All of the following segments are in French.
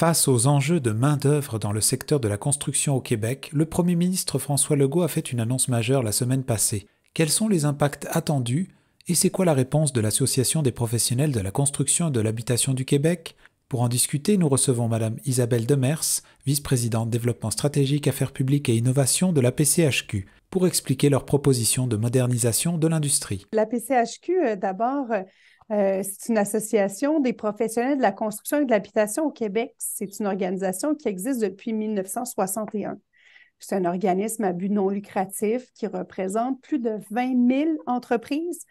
Face aux enjeux de main-d'œuvre dans le secteur de la construction au Québec, le Premier ministre François Legault a fait une annonce majeure la semaine passée. Quels sont les impacts attendus et c'est quoi la réponse de l'Association des professionnels de la construction et de l'habitation du Québec Pour en discuter, nous recevons Madame Isabelle Demers, vice-présidente développement stratégique, affaires publiques et innovation de la PCHQ pour expliquer leur proposition de modernisation de l'industrie. La PCHQ, euh, d'abord, euh, euh, c'est une association des professionnels de la construction et de l'habitation au Québec. C'est une organisation qui existe depuis 1961. C'est un organisme à but non lucratif qui représente plus de 20 000 entreprises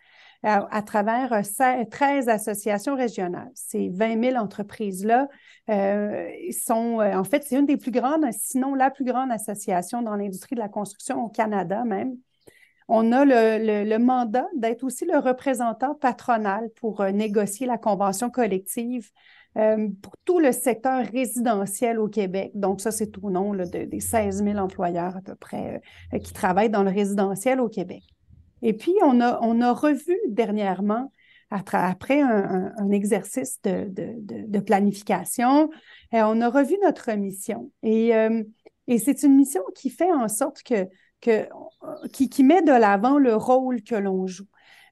euh, à, travers 13 euh, associations régionales. Ces 20 000 entreprises-là sont, en fait, c'est une des plus grandes, sinon la plus grande association dans l'industrie de la construction au Canada même. On a le, mandat d'être aussi le représentant patronal pour euh, négocier la convention collective euh, pour tout le secteur résidentiel au Québec. Donc, ça, c'est au nom des 16 000 employeurs à peu près euh, qui travaillent dans le résidentiel au Québec. Et puis, on a, revu dernièrement, après un, exercice de, planification, on a revu notre mission. et c'est une mission qui fait en sorte que euh, qui, met de l'avant le rôle que l'on joue.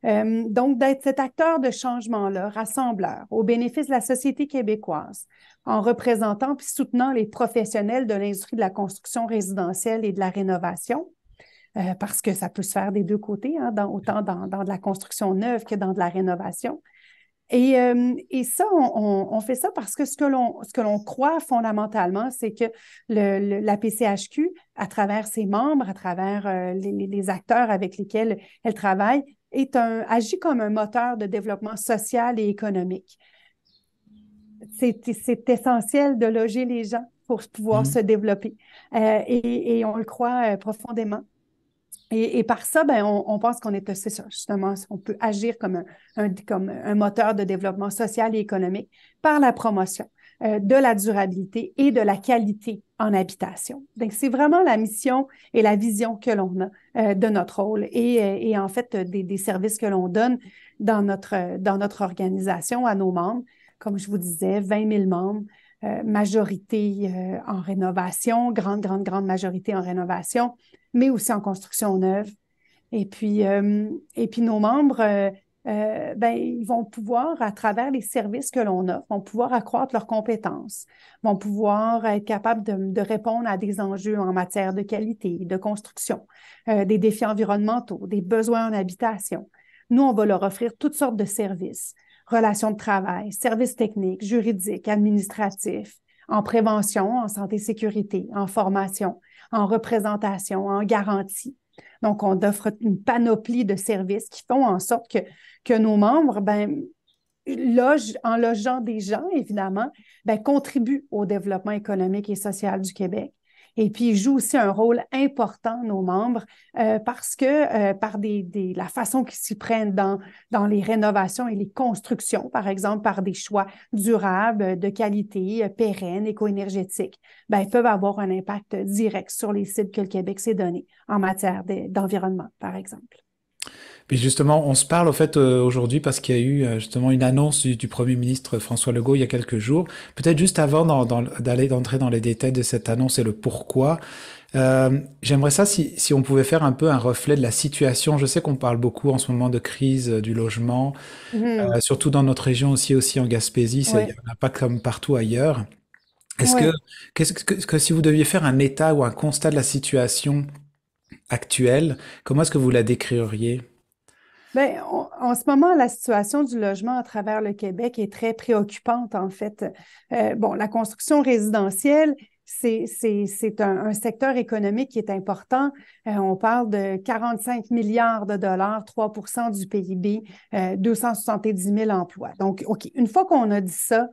Euh, donc, d'être cet acteur de changement-là, rassembleur, au bénéfice de la société québécoise, en représentant puis soutenant les professionnels de l'industrie de la construction résidentielle et de la rénovation, euh, parce que ça peut se faire des deux côtés, hein, autant dans, de la construction neuve que dans de la rénovation. Euh, et, ça, on, fait ça parce que ce que l'on, croit fondamentalement, c'est que le, la PCHQ, à travers ses membres, à travers euh, les, acteurs avec lesquels elle travaille, est agit comme un moteur de développement social et économique. C'est, essentiel de loger les gens pour pouvoir mmh. se développer. Euh, et, on le croit profondément. Et, et, par ça, ben, on, on pense qu'on est, c'est justement, on peut agir comme un, comme un moteur de développement social et économique par la promotion euh, de la durabilité et de la qualité en habitation. Donc, c'est vraiment la mission et la vision que l'on a euh, de notre rôle et, euh, et en fait des, des services que l'on donne dans notre, dans notre organisation à nos membres. Comme je vous disais, 20 000 membres, majorité en rénovation, grande, grande, grande majorité en rénovation, mais aussi en construction neuve. Et puis, euh, et puis nos membres, euh, euh, ben, ils vont pouvoir, à travers les services que l'on offre, vont pouvoir accroître leurs compétences, vont pouvoir être capables de, de répondre à des enjeux en matière de qualité, de construction, des défis environnementaux, des besoins en habitation. Nous, on va leur offrir toutes sortes de services, relations de travail, services techniques, juridiques, administratifs, en prévention, en santé-sécurité, en formation en représentation, en garantie. Donc, on offre une panoplie de services qui font en sorte que, que nos membres, ben, en logeant des gens, évidemment, ben, contribuent au développement économique et social du Québec. Et puis, ils jouent aussi un rôle important, nos membres, euh, parce que euh, par des, la façon qu'ils s'y prennent dans, dans les rénovations et les constructions, par exemple, par des choix durables, euh, de qualité, pérennes, éco ben, ils peuvent avoir un impact direct sur les sites que le Québec s'est donné en matière d'environnement, par exemple. Puis justement, on se parle au fait euh, aujourd'hui parce qu'il y a eu euh, justement une annonce du, Premier ministre François Legault il y a quelques jours. Peut-être juste avant d'aller d'entrer dans les détails de cette annonce et le pourquoi. Euh, j'aimerais ça si, on pouvait faire un peu un reflet de la situation. Je sais qu'on parle beaucoup en ce moment de crise du logement, mmh. surtout dans notre région aussi, aussi en Gaspésie. c'est Il n'y pas comme partout ailleurs. Est-ce que, quest que, si vous deviez faire un état ou un constat de la situation actuelle, comment est-ce que vous la décririez ben, en ce moment, la situation du logement à travers le Québec est très préoccupante, en fait. Euh, bon, la construction résidentielle, c'est un, secteur économique qui est important. Euh, on parle de 45 milliards de dollars, 3 du PIB, 270 000 emplois. Donc, OK, une fois qu'on a dit ça,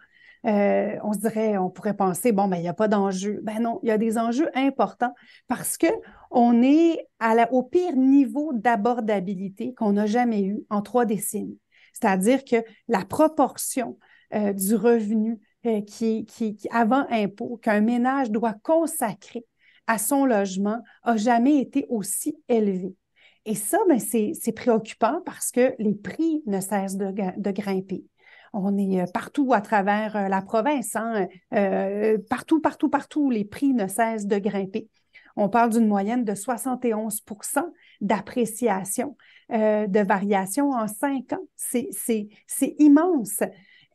euh, on se dirait, on pourrait penser, bon, ben, il n'y a pas d'enjeu. Ben non, il y a des enjeux importants parce que on est à au pire niveau d'abordabilité qu'on n'a jamais eu en trois décennies. C'est-à-dire que la proportion euh, du revenu euh, qui, qui, avant impôt, qu'un ménage doit consacrer à son logement, a jamais été aussi élevée. Et ça, ben, c'est préoccupant parce que les prix ne cessent de grimper on est euh, partout à travers euh, la province, hein, euh, partout, partout, partout, les prix ne cessent de grimper. On parle d'une moyenne de 71 d'appréciation de variation en cinq ans. C'est immense.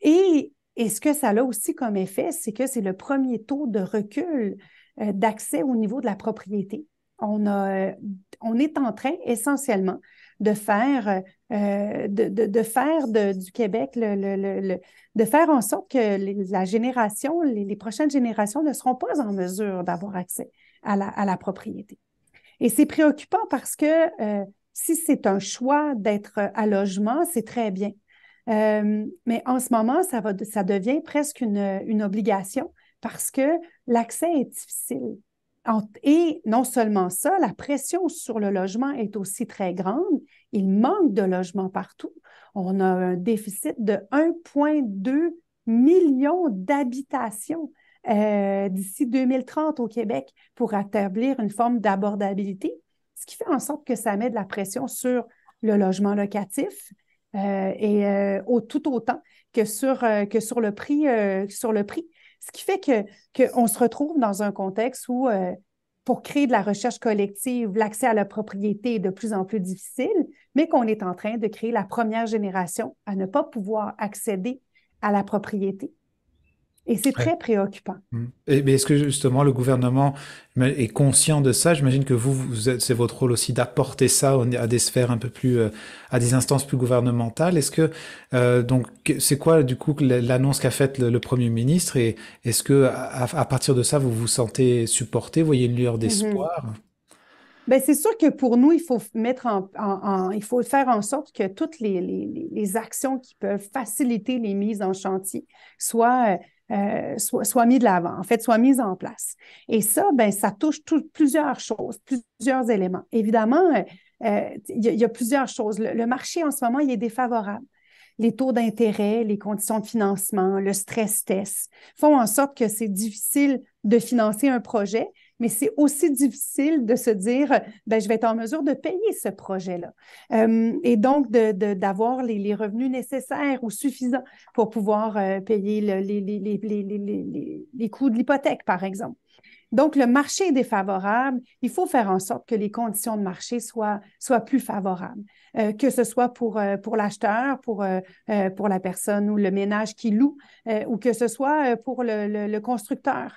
Et, ce que ça a aussi comme effet, c'est que c'est le premier taux de recul d'accès au niveau de la propriété. on est en train essentiellement de faire, euh, de, de, de, faire du Québec, le, le, le, de faire en sorte que la génération, les, prochaines générations ne seront pas en mesure d'avoir accès à la, à la, propriété. Et c'est préoccupant parce que euh, si c'est un choix d'être à logement, c'est très bien. Euh, mais en ce moment, ça, va, ça devient presque une, une obligation parce que l'accès est difficile. Et non seulement ça, la pression sur le logement est aussi très grande. Il manque de logements partout. On a un déficit de 1,2 million d'habitations euh, d'ici 2030 au Québec pour établir une forme d'abordabilité, ce qui fait en sorte que ça met de la pression sur le logement locatif. Euh, et euh, au, tout autant que sur, que sur le prix, sur le prix ce qui fait qu'on se retrouve dans un contexte où, euh, pour créer de la recherche collective, l'accès à la propriété est de plus en plus difficile, mais qu'on est en train de créer la première génération à ne pas pouvoir accéder à la propriété. Et c'est très préoccupant. Hum. mais est-ce que justement le gouvernement est conscient de ça J'imagine que vous, c'est votre rôle aussi d'apporter ça à des sphères un peu plus, euh, à des instances plus gouvernementales. Est-ce que euh, donc c'est quoi du coup l'annonce qu'a faite le, premier ministre Et est-ce que à, partir de ça vous vous sentez supporté Voyez une lueur mm-hmm. d'espoir Bien, c'est sûr que pour nous, il faut mettre en, il faut faire en sorte que toutes les, les, les actions qui peuvent faciliter les mises en chantier soient euh, euh, soit, mis de l'avant, en fait, soit mis en place. Et ça, ben, ça touche plusieurs choses, plusieurs éléments. Évidemment, euh, euh, il y, a plusieurs choses. le, marché en ce moment, il est défavorable. Les taux d'intérêt, les conditions de financement, le stress test font en sorte que c'est difficile de financer un projet, mais c'est aussi difficile de se dire, ben, je vais être en mesure de payer ce projet-là. Euh, et donc, d'avoir les, revenus nécessaires ou suffisants pour pouvoir euh, payer les coûts de l'hypothèque, par exemple. Donc, le marché est défavorable. Il faut faire en sorte que les conditions de marché soient, soient plus favorables, euh, que ce soit pour, euh, pour l'acheteur, pour, euh, pour la personne ou le ménage qui loue, ou que ce soit pour le, le, constructeur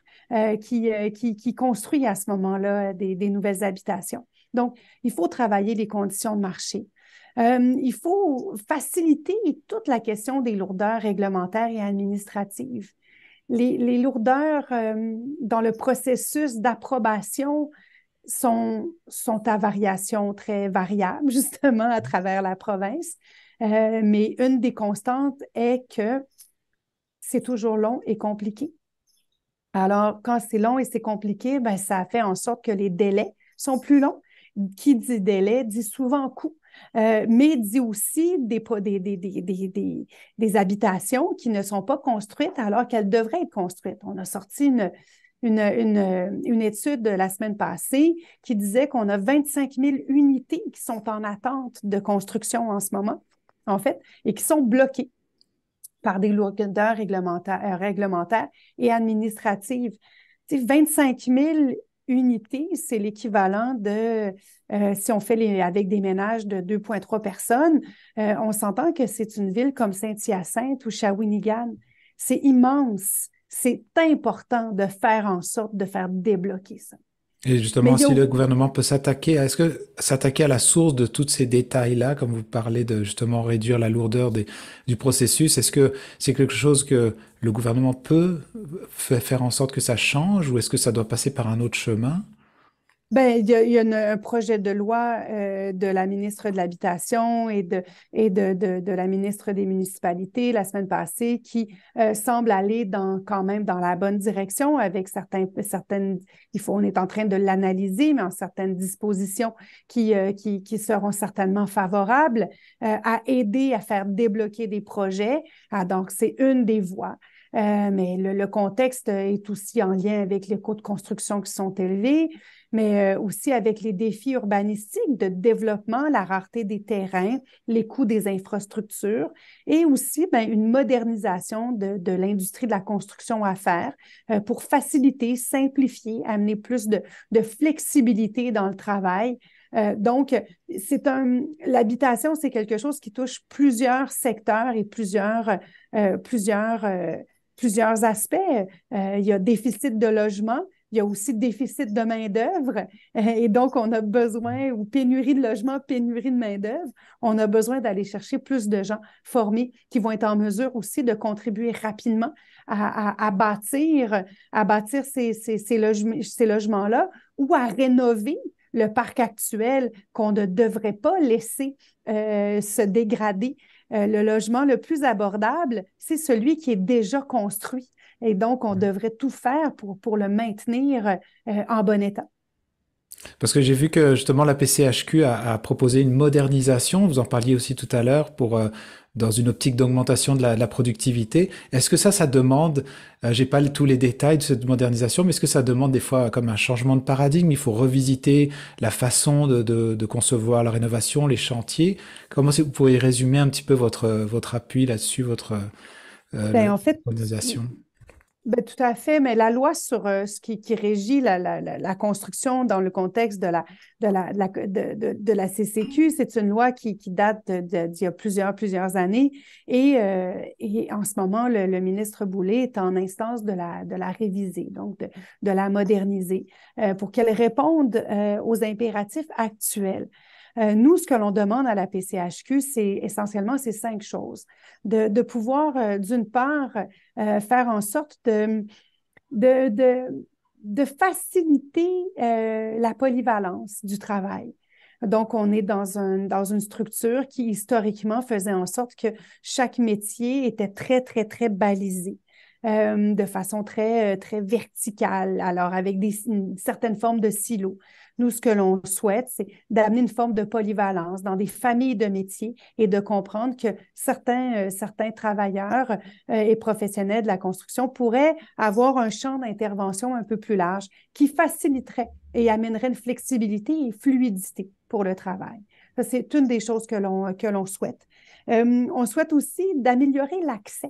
qui, qui, construit à ce moment-là des, nouvelles habitations. Donc, il faut travailler les conditions de marché. il faut faciliter toute la question des lourdeurs réglementaires et administratives les, lourdeurs euh, dans le processus d'approbation sont, à variation très variable, justement, à travers la province. Euh, mais une des constantes est que c'est toujours long et compliqué. Alors, quand c'est long et c'est compliqué, ben, ça fait en sorte que les délais sont plus longs. Qui dit délai dit souvent coût. Euh, mais dit aussi des, des, des, habitations qui ne sont pas construites alors qu'elles devraient être construites. On a sorti une, une, une, étude la semaine passée qui disait qu'on a 25 000 unités qui sont en attente de construction en ce moment, en fait, et qui sont bloquées par des lourdeurs réglementaires, euh, réglementaires et administratives. Tu 25 000 unité, c'est l'équivalent de, euh, si on fait les, avec des ménages de 2,3 personnes, euh, on s'entend que c'est une ville comme Saint-Hyacinthe ou Shawinigan. C'est immense. C'est important de faire en sorte de faire débloquer ça. Et justement, si le gouvernement peut s'attaquer, est-ce que s'attaquer à la source de tous ces détails-là, comme vous parlez de justement réduire la lourdeur du processus, est-ce que c'est quelque chose que le gouvernement peut faire en sorte que ça change ou est-ce que ça doit passer par un autre chemin ben, il y a, un projet de loi euh, de la ministre de l'Habitation et, de, et de, de, de, la ministre des Municipalités la semaine passée qui euh, semble aller dans, quand même dans la bonne direction avec certains, certaines, il faut, on est en train de l'analyser, mais en certaines dispositions qui, euh, qui, qui, seront certainement favorables à aider à faire débloquer des projets. Ah, donc, c'est une des voies. Euh, mais le, contexte est aussi en lien avec les coûts de construction qui sont élevés, mais euh, aussi avec les défis urbanistiques de développement, la rareté des terrains, les coûts des infrastructures et aussi ben, une modernisation de, de l'industrie de la construction à faire euh, pour faciliter, simplifier, amener plus de, de flexibilité dans le travail. donc, c'est un l'habitation, c'est quelque chose qui touche plusieurs secteurs et plusieurs, plusieurs plusieurs aspects. Euh, il y a déficit de logement, il y a aussi déficit de main-d'œuvre. Euh, et donc, on a besoin, ou pénurie de logement, pénurie de main-d'œuvre, on a besoin d'aller chercher plus de gens formés qui vont être en mesure aussi de contribuer rapidement à, bâtir, à bâtir ces, ces, logements-là ou à rénover le parc actuel qu'on ne devrait pas laisser euh, se dégrader euh, le logement le plus abordable, c'est celui qui est déjà construit. Et donc, on mmh. devrait tout faire pour, pour le maintenir euh, en bon état. Parce que j'ai vu que justement la PCHQ a, a, proposé une modernisation, vous en parliez aussi tout à l'heure, pour euh, dans une optique d'augmentation de, la, productivité. Est-ce que ça, ça demande, euh, j'ai pas tous les détails de cette modernisation, mais est-ce que ça demande des fois comme un changement de paradigme Il faut revisiter la façon de, de, de concevoir la rénovation, les chantiers. Comment vous pourriez résumer un petit peu votre, votre appui là-dessus, votre euh, ben, en ben, tout à fait, mais la loi sur euh, ce qui, qui régit la, la, la, construction dans le contexte de la, de la, de, de, de la CCQ, c'est une loi qui, qui date d'il y a plusieurs, plusieurs années. Et, euh, et en ce moment, le, ministre Boulay est en instance de la, de la réviser, donc de, la moderniser, euh, pour qu'elle réponde aux impératifs actuels. Euh, nous, ce que l'on demande à la PCHQ, c'est essentiellement ces cinq choses. De, pouvoir, euh, d'une part, euh, faire en sorte de, faciliter la polyvalence du travail. Donc, on est dans, une structure qui, historiquement, faisait en sorte que chaque métier était très, très, très balisé. de façon très, très verticale, alors avec des, formes de silos. Nous, ce que l'on souhaite, c'est d'amener une forme de polyvalence dans des familles de métiers et de comprendre que certains, euh, certains travailleurs euh, et professionnels de la construction pourraient avoir un champ d'intervention un peu plus large qui faciliterait et amènerait une flexibilité et fluidité pour le travail. C'est une des choses que l'on souhaite. Euh, on souhaite aussi d'améliorer l'accès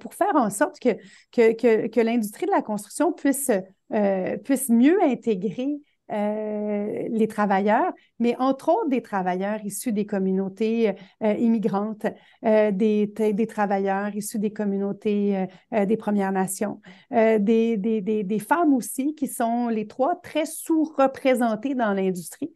pour faire en sorte que, que, que, que l'industrie de la construction puisse, puisse mieux intégrer euh, les travailleurs, mais entre autres des travailleurs issus des communautés euh, immigrantes, euh, des, travailleurs issus des communautés des Premières Nations, des, des, femmes aussi qui sont les trois très sous-représentées dans l'industrie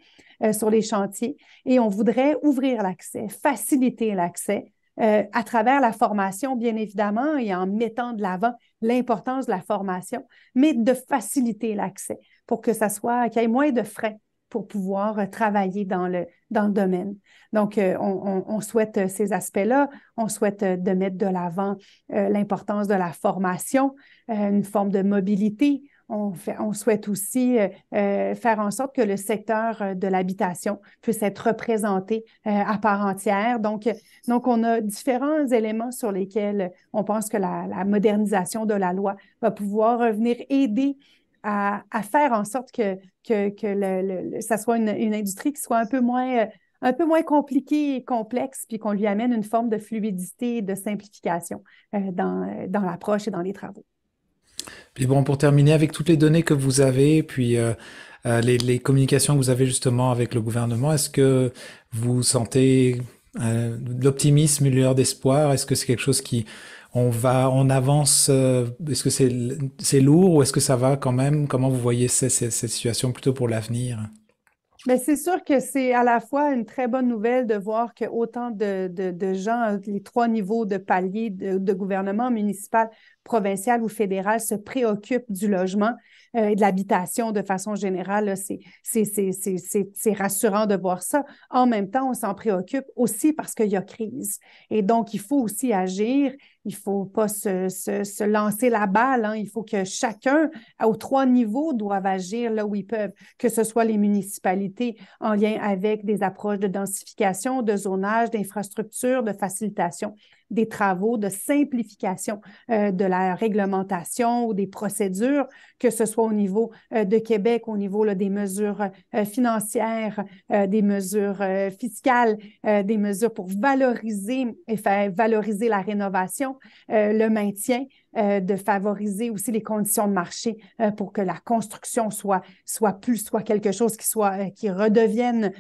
sur les chantiers. Et on voudrait ouvrir l'accès, faciliter l'accès. à travers la formation, bien évidemment, et en mettant de l'avant l'importance de la formation, mais de faciliter l'accès pour que ça soit, qu'il y ait moins de frais pour pouvoir euh, travailler dans le, dans le domaine. Donc, euh, on, on, souhaite euh, ces aspects-là. On souhaite de mettre de l'avant l'importance de la formation, une forme de mobilité. On, fait, on souhaite aussi faire en sorte que le secteur de l'habitation puisse être représenté à part entière. Donc, donc, on a différents éléments sur lesquels on pense que la, la modernisation de la loi va pouvoir venir aider à, faire en sorte que, que, que ça soit une, une, industrie qui soit un peu moins, euh, un peu moins compliquée et complexe, puis qu'on lui amène une forme de fluidité, de simplification euh, dans, euh, dans l'approche et dans les travaux. Puis bon, pour terminer, avec toutes les données que vous avez, puis les, communications que vous avez justement avec le gouvernement, est-ce que vous sentez de l'optimisme, une lueur d'espoir Est-ce que c'est quelque chose qui, on va, on avance. Euh, est-ce que c'est, lourd ou est-ce que ça va quand même Comment vous voyez cette, situation plutôt pour l'avenir mais ben, c'est sûr que c'est à la fois une très bonne nouvelle de voir que autant de, de, gens, les trois niveaux de paliers de gouvernement municipal, provincial ou fédéral se préoccupe du logement euh, et de l'habitation de façon générale. C'est rassurant de voir ça. En même temps, on s'en préoccupe aussi parce qu'il y a crise. Et donc, il faut aussi agir. Il ne faut pas se, lancer la balle. Hein. Il faut que chacun, aux trois niveaux, doive agir là où ils peuvent, que ce soit les municipalités en lien avec des approches de densification, de zonage, d'infrastructures, de facilitation des travaux de simplification euh, de la réglementation ou des procédures, que ce soit au niveau euh, de Québec, au niveau des mesures euh, financières, des mesures fiscales, des mesures pour valoriser et faire valoriser la rénovation, le maintien. Euh, de favoriser aussi les conditions de marché euh, pour que la construction soit, soit plus, soit quelque chose qui, soit, euh, qui redevienne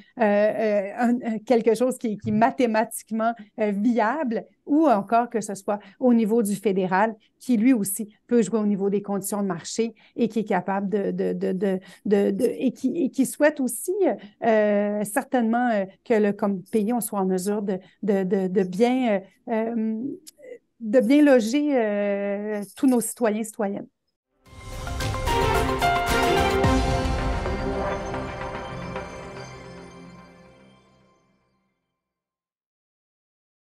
quelque chose qui, est mathématiquement viable ou encore que ce soit au niveau du fédéral, qui lui aussi peut jouer au niveau des conditions de marché et qui est capable de, de, de, de, et, qui, et qui souhaite aussi certainement que le comme pays, on soit en mesure de, de, bien euh, de bien loger euh, tous nos citoyens et citoyennes.